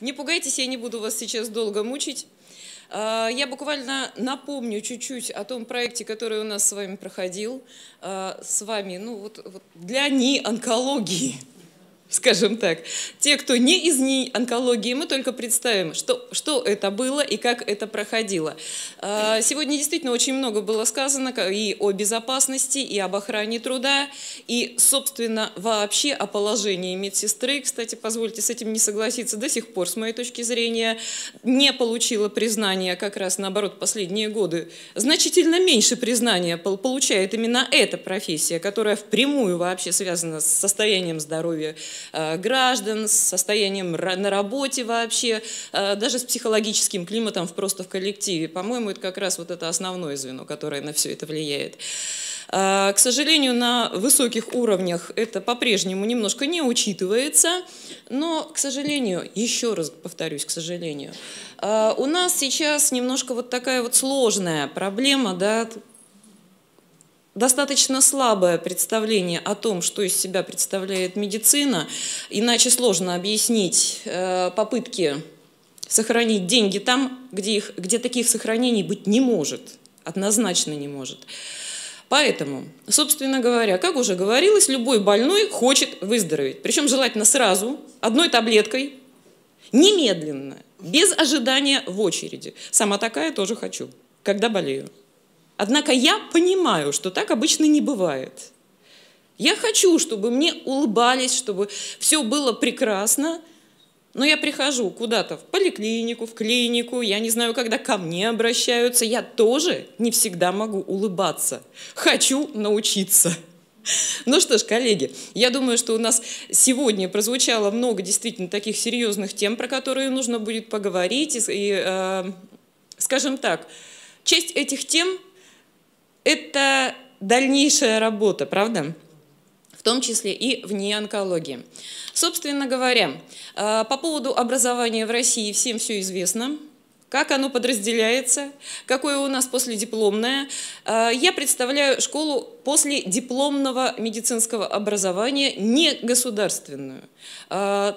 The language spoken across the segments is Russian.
Не пугайтесь, я не буду вас сейчас долго мучить. А, я буквально напомню чуть-чуть о том проекте, который у нас с вами проходил, а, с вами, ну вот, для онкологии скажем так. Те, кто не из ней онкологии, мы только представим, что, что это было и как это проходило. А, сегодня действительно очень много было сказано и о безопасности, и об охране труда, и, собственно, вообще о положении медсестры. Кстати, позвольте с этим не согласиться до сих пор, с моей точки зрения, не получила признания как раз, наоборот, последние годы. Значительно меньше признания получает именно эта профессия, которая впрямую вообще связана с состоянием здоровья Э, граждан, с состоянием на работе вообще, э, даже с психологическим климатом просто в коллективе. По-моему, это как раз вот это основное звено, которое на все это влияет. Э, к сожалению, на высоких уровнях это по-прежнему немножко не учитывается, но, к сожалению, еще раз повторюсь, к сожалению, у нас сейчас немножко вот такая вот сложная проблема, да, достаточно слабое представление о том, что из себя представляет медицина, иначе сложно объяснить э, попытки сохранить деньги там, где, их, где таких сохранений быть не может, однозначно не может. Поэтому, собственно говоря, как уже говорилось, любой больной хочет выздороветь. Причем желательно сразу, одной таблеткой, немедленно, без ожидания в очереди. Сама такая тоже хочу, когда болею. Однако я понимаю, что так обычно не бывает. Я хочу, чтобы мне улыбались, чтобы все было прекрасно, но я прихожу куда-то в поликлинику, в клинику, я не знаю, когда ко мне обращаются, я тоже не всегда могу улыбаться. Хочу научиться. Ну что ж, коллеги, я думаю, что у нас сегодня прозвучало много действительно таких серьезных тем, про которые нужно будет поговорить. И, и э, скажем так, часть этих тем это дальнейшая работа, правда? в том числе и вне онкологии. Собственно говоря, э, по поводу образования в России всем все известно, как оно подразделяется, какое у нас последипломное. Э, я представляю школу последипломного медицинского образования, не государственную. Э,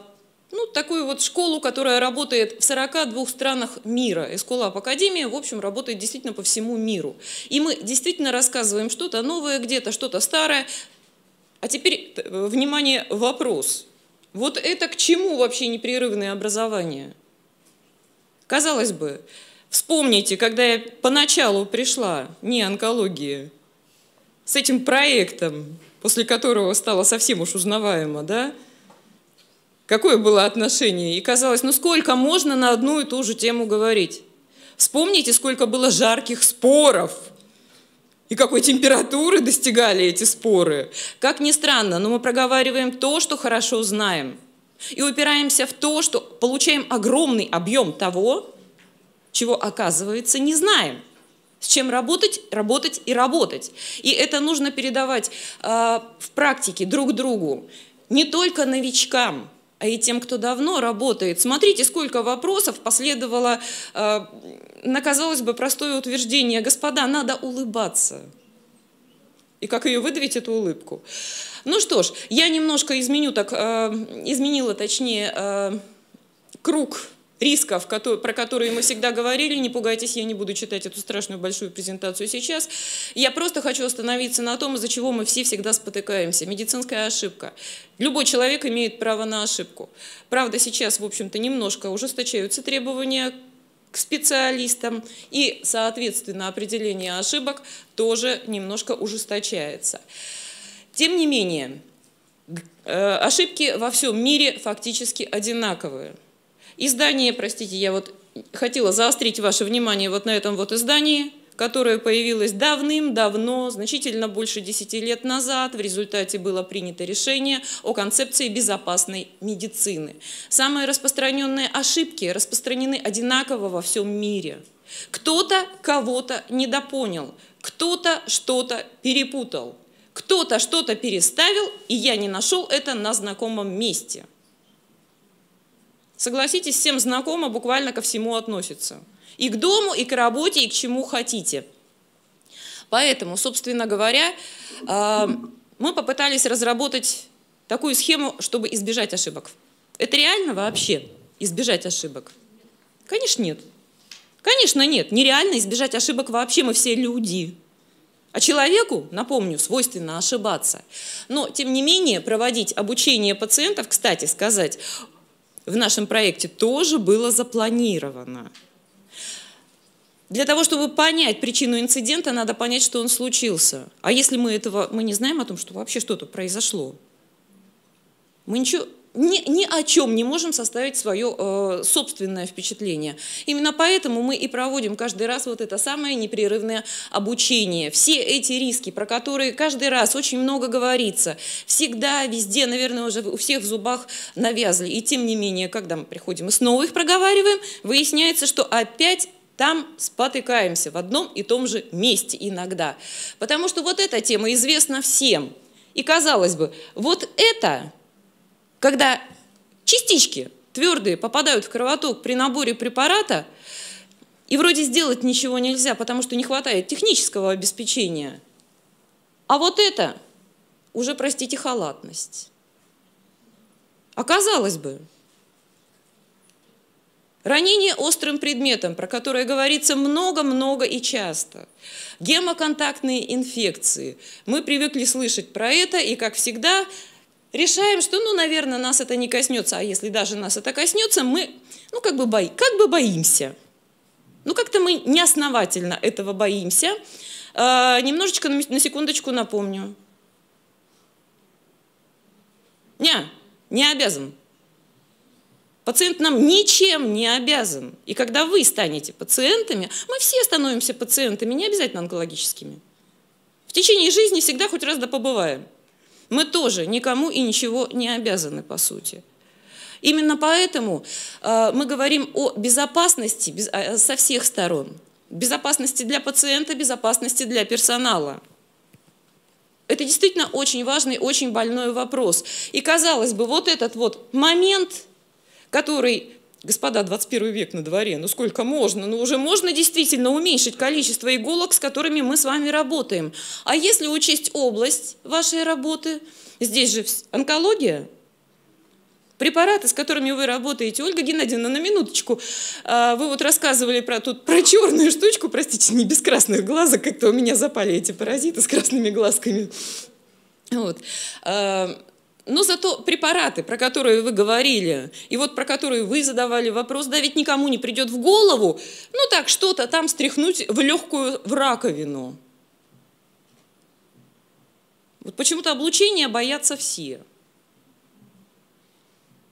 ну, такую вот школу, которая работает в 42 странах мира. Эсколап Академия, в общем, работает действительно по всему миру. И мы действительно рассказываем что-то новое где-то, что-то старое. А теперь, э, внимание, вопрос. Вот это к чему вообще непрерывное образование? Казалось бы, вспомните, когда я поначалу пришла, не онкологии, с этим проектом, после которого стало совсем уж узнаваемо, да, какое было отношение. И казалось, ну сколько можно на одну и ту же тему говорить? Вспомните, сколько было жарких споров и какой температуры достигали эти споры. Как ни странно, но мы проговариваем то, что хорошо знаем. И упираемся в то, что получаем огромный объем того, чего, оказывается, не знаем. С чем работать, работать и работать. И это нужно передавать э, в практике друг другу, не только новичкам – а и тем, кто давно работает. Смотрите, сколько вопросов последовало э, на, казалось бы, простое утверждение. Господа, надо улыбаться. И как ее выдавить, эту улыбку. Ну что ж, я немножко изменю, так, э, изменила, точнее, э, круг рисков, про которые мы всегда говорили, не пугайтесь, я не буду читать эту страшную большую презентацию сейчас. Я просто хочу остановиться на том, из-за чего мы все всегда спотыкаемся. Медицинская ошибка. Любой человек имеет право на ошибку. Правда, сейчас, в общем-то, немножко ужесточаются требования к специалистам, и, соответственно, определение ошибок тоже немножко ужесточается. Тем не менее, э, ошибки во всем мире фактически одинаковые. Издание, простите, я вот хотела заострить ваше внимание вот на этом вот издании, которое появилось давным-давно, значительно больше 10 лет назад. В результате было принято решение о концепции безопасной медицины. Самые распространенные ошибки распространены одинаково во всем мире. Кто-то кого-то недопонял, кто-то что-то перепутал, кто-то что-то переставил, и я не нашел это на знакомом месте согласитесь, всем знакомо, буквально ко всему относится. И к дому, и к работе, и к чему хотите. Поэтому, собственно говоря, а, мы попытались разработать такую схему, чтобы избежать ошибок. Это реально вообще избежать ошибок? Конечно, нет. Конечно, нет. Нереально избежать ошибок вообще, мы все люди. А человеку, напомню, свойственно ошибаться. Но, тем не менее, проводить обучение пациентов, кстати сказать, в нашем проекте тоже было запланировано. Для того, чтобы понять причину инцидента, надо понять, что он случился. А если мы этого мы не знаем о том, что вообще что-то произошло, мы ничего ни, ни о чем не можем составить свое э, собственное впечатление. Именно поэтому мы и проводим каждый раз вот это самое непрерывное обучение. Все эти риски, про которые каждый раз очень много говорится, всегда, везде, наверное, уже у всех в зубах навязли. И тем не менее, когда мы приходим и снова их проговариваем, выясняется, что опять там спотыкаемся в одном и том же месте иногда. Потому что вот эта тема известна всем. И казалось бы, вот это когда частички твердые попадают в кровоток при наборе препарата, и вроде сделать ничего нельзя, потому что не хватает технического обеспечения. А вот это уже, простите, халатность. Оказалось бы, Ранение острым предметом, про которое говорится много-много и часто. Гемоконтактные инфекции. Мы привыкли слышать про это, и, как всегда, решаем, что, ну, наверное, нас это не коснется, а если даже нас это коснется, мы, ну, как бы, бои, как бы боимся. Ну, как-то мы неосновательно этого боимся. Э, немножечко, на, на секундочку напомню. Не, не обязан. Пациент нам ничем не обязан. И когда вы станете пациентами, мы все становимся пациентами, не обязательно онкологическими. В течение жизни всегда хоть раз да побываем. Мы тоже никому и ничего не обязаны, по сути. Именно поэтому э, мы говорим о безопасности э, со всех сторон. Безопасности для пациента, безопасности для персонала. Это действительно очень важный, очень больной вопрос. И казалось бы, вот этот вот момент, который Господа, 21 век на дворе, ну сколько можно? Ну уже можно действительно уменьшить количество иголок, с которыми мы с вами работаем. А если учесть область вашей работы, здесь же онкология, препараты, с которыми вы работаете. Ольга Геннадьевна, на минуточку, а, вы вот рассказывали про тут про черную штучку, простите, не без красных глазок, как-то у меня запали эти паразиты с красными глазками. Вот. А, но ну, зато препараты, про которые вы говорили, и вот про которые вы задавали вопрос, да ведь никому не придет в голову, ну так что-то там стряхнуть в легкую в раковину. Вот почему-то облучения боятся все.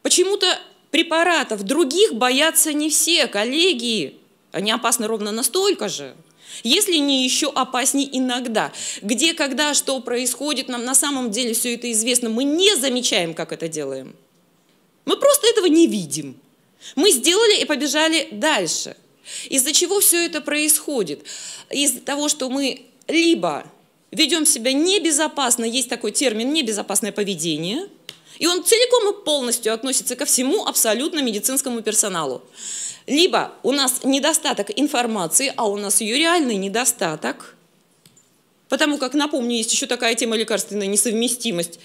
Почему-то препаратов других боятся не все, коллеги. Они опасны ровно настолько же если не еще опасней иногда. Где, когда, что происходит, нам на самом деле все это известно. Мы не замечаем, как это делаем. Мы просто этого не видим. Мы сделали и побежали дальше. Из-за чего все это происходит? Из-за того, что мы либо ведем себя небезопасно, есть такой термин «небезопасное поведение», и он целиком и полностью относится ко всему абсолютно медицинскому персоналу. Либо у нас недостаток информации, а у нас ее реальный недостаток, потому как, напомню, есть еще такая тема лекарственная несовместимость,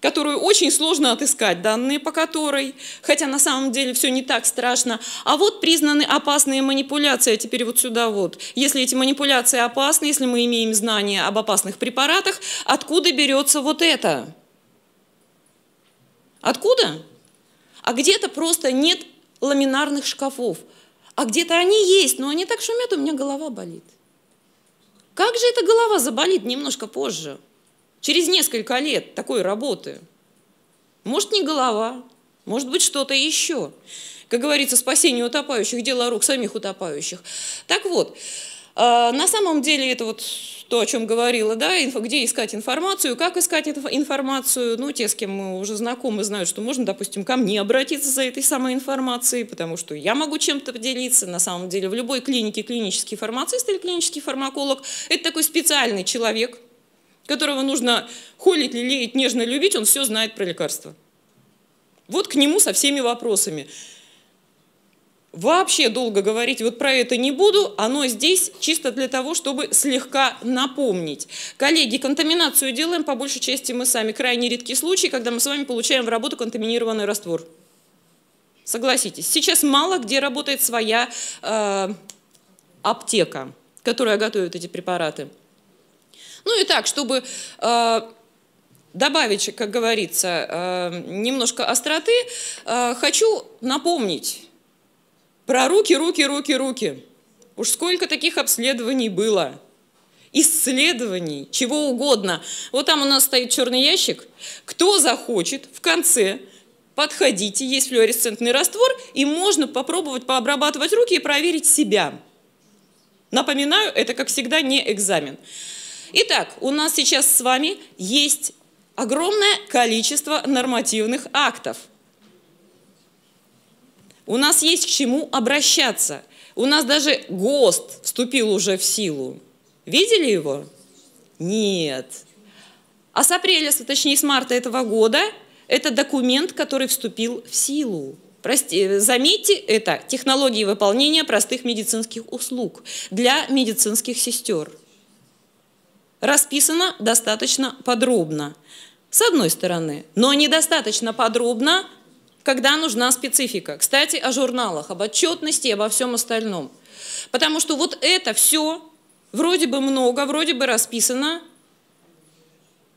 которую очень сложно отыскать, данные по которой, хотя на самом деле все не так страшно. А вот признаны опасные манипуляции, а теперь вот сюда вот. Если эти манипуляции опасны, если мы имеем знания об опасных препаратах, откуда берется вот это? Откуда? А где-то просто нет ламинарных шкафов. А где-то они есть, но они так шумят, у меня голова болит. Как же эта голова заболит немножко позже? Через несколько лет такой работы. Может, не голова, может быть, что-то еще. Как говорится, спасение утопающих – дело рук самих утопающих. Так вот, а, на самом деле это вот то, о чем говорила, да, где искать информацию, как искать эту информацию. Ну, те, с кем мы уже знакомы, знают, что можно, допустим, ко мне обратиться за этой самой информацией, потому что я могу чем-то поделиться. На самом деле в любой клинике клинический фармацист или клинический фармаколог – это такой специальный человек, которого нужно холить, лелеять, нежно любить, он все знает про лекарства. Вот к нему со всеми вопросами. Вообще долго говорить вот про это не буду, оно здесь чисто для того, чтобы слегка напомнить. Коллеги, контаминацию делаем по большей части мы сами. Крайне редкий случай, когда мы с вами получаем в работу контаминированный раствор. Согласитесь, сейчас мало где работает своя э, аптека, которая готовит эти препараты. Ну и так, чтобы... Э, добавить, как говорится, э, немножко остроты, э, хочу напомнить про руки, руки, руки, руки. Уж сколько таких обследований было. Исследований, чего угодно. Вот там у нас стоит черный ящик. Кто захочет, в конце подходите, есть фluоресцентный раствор, и можно попробовать пообрабатывать руки и проверить себя. Напоминаю, это, как всегда, не экзамен. Итак, у нас сейчас с вами есть огромное количество нормативных актов – у нас есть к чему обращаться. У нас даже ГОСТ вступил уже в силу. Видели его? Нет. А с апреля, точнее с марта этого года, это документ, который вступил в силу. Прости, заметьте, это технологии выполнения простых медицинских услуг для медицинских сестер. Расписано достаточно подробно, с одной стороны, но недостаточно подробно когда нужна специфика. Кстати, о журналах, об отчетности и обо всем остальном. Потому что вот это все вроде бы много, вроде бы расписано.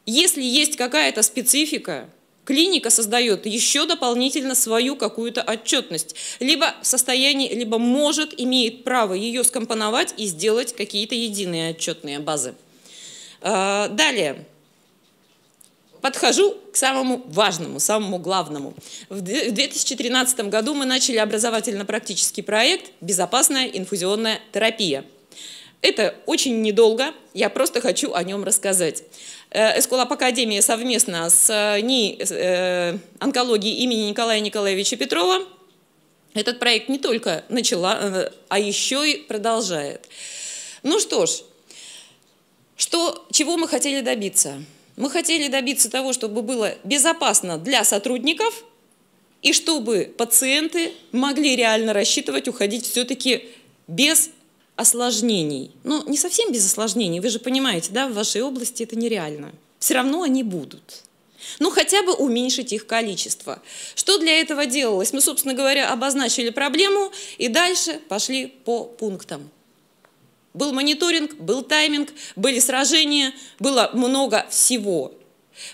Если есть какая-то специфика, клиника создает еще дополнительно свою какую-то отчетность. Либо в состоянии, либо может, имеет право ее скомпоновать и сделать какие-то единые отчетные базы. А, далее подхожу к самому важному, самому главному. В 2013 году мы начали образовательно-практический проект «Безопасная инфузионная терапия». Это очень недолго, я просто хочу о нем рассказать. Э, Эскулап Академия совместно с э, НИИ э, онкологии имени Николая Николаевича Петрова этот проект не только начала, а еще и продолжает. Ну что ж, что, чего мы хотели добиться? Мы хотели добиться того, чтобы было безопасно для сотрудников и чтобы пациенты могли реально рассчитывать уходить все-таки без осложнений. Но ну, не совсем без осложнений, вы же понимаете, да, в вашей области это нереально. Все равно они будут. Ну, хотя бы уменьшить их количество. Что для этого делалось? Мы, собственно говоря, обозначили проблему и дальше пошли по пунктам. Был мониторинг, был тайминг, были сражения, было много всего.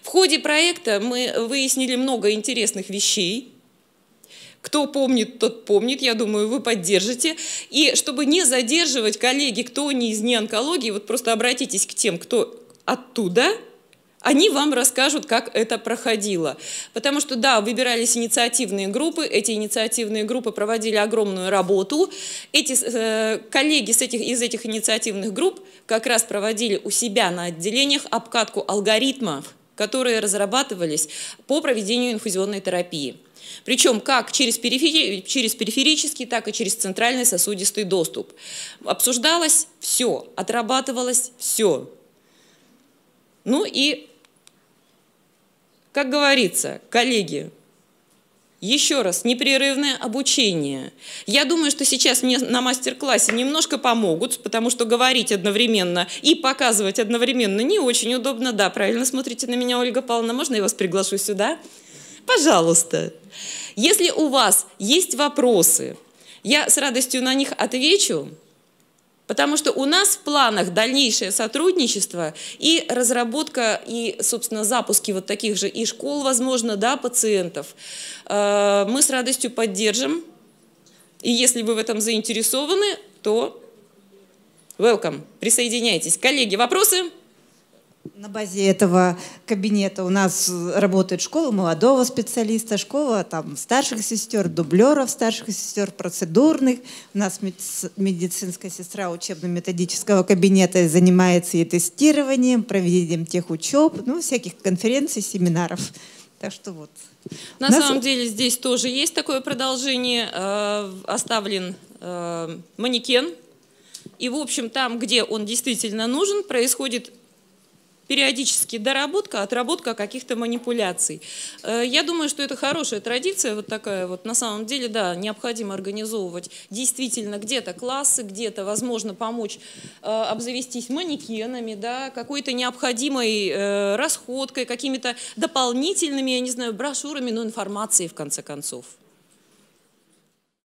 В ходе проекта мы выяснили много интересных вещей. Кто помнит, тот помнит, я думаю, вы поддержите. И чтобы не задерживать, коллеги, кто не из неонкологии, вот просто обратитесь к тем, кто оттуда – они вам расскажут, как это проходило. Потому что, да, выбирались инициативные группы, эти инициативные группы проводили огромную работу. Эти э, коллеги с этих, из этих инициативных групп как раз проводили у себя на отделениях обкатку алгоритмов, которые разрабатывались по проведению инфузионной терапии. Причем как через, перифери, через периферический, так и через центральный сосудистый доступ. Обсуждалось все, отрабатывалось все. Ну и, как говорится, коллеги, еще раз, непрерывное обучение. Я думаю, что сейчас мне на мастер-классе немножко помогут, потому что говорить одновременно и показывать одновременно не очень удобно. Да, правильно смотрите на меня, Ольга Павловна, можно я вас приглашу сюда? Пожалуйста. Если у вас есть вопросы, я с радостью на них отвечу. Потому что у нас в планах дальнейшее сотрудничество и разработка, и, собственно, запуски вот таких же и школ, возможно, да, пациентов. Э, мы с радостью поддержим. И если вы в этом заинтересованы, то welcome, присоединяйтесь. Коллеги, вопросы? Вопросы? на базе этого кабинета у нас работает школа молодого специалиста, школа там, старших сестер, дублеров старших сестер, процедурных. У нас медицинская сестра учебно-методического кабинета занимается и тестированием, проведением тех учеб, ну, всяких конференций, семинаров. Так что вот. На Нас... самом деле здесь тоже есть такое продолжение. Э, оставлен э, манекен. И, в общем, там, где он действительно нужен, происходит периодически доработка, отработка каких-то манипуляций. Э, я думаю, что это хорошая традиция, вот такая вот. На самом деле, да, необходимо организовывать действительно где-то классы, где-то, возможно, помочь э, обзавестись манекенами, да, какой-то необходимой э, расходкой, какими-то дополнительными, я не знаю, брошюрами, но информацией, в конце концов.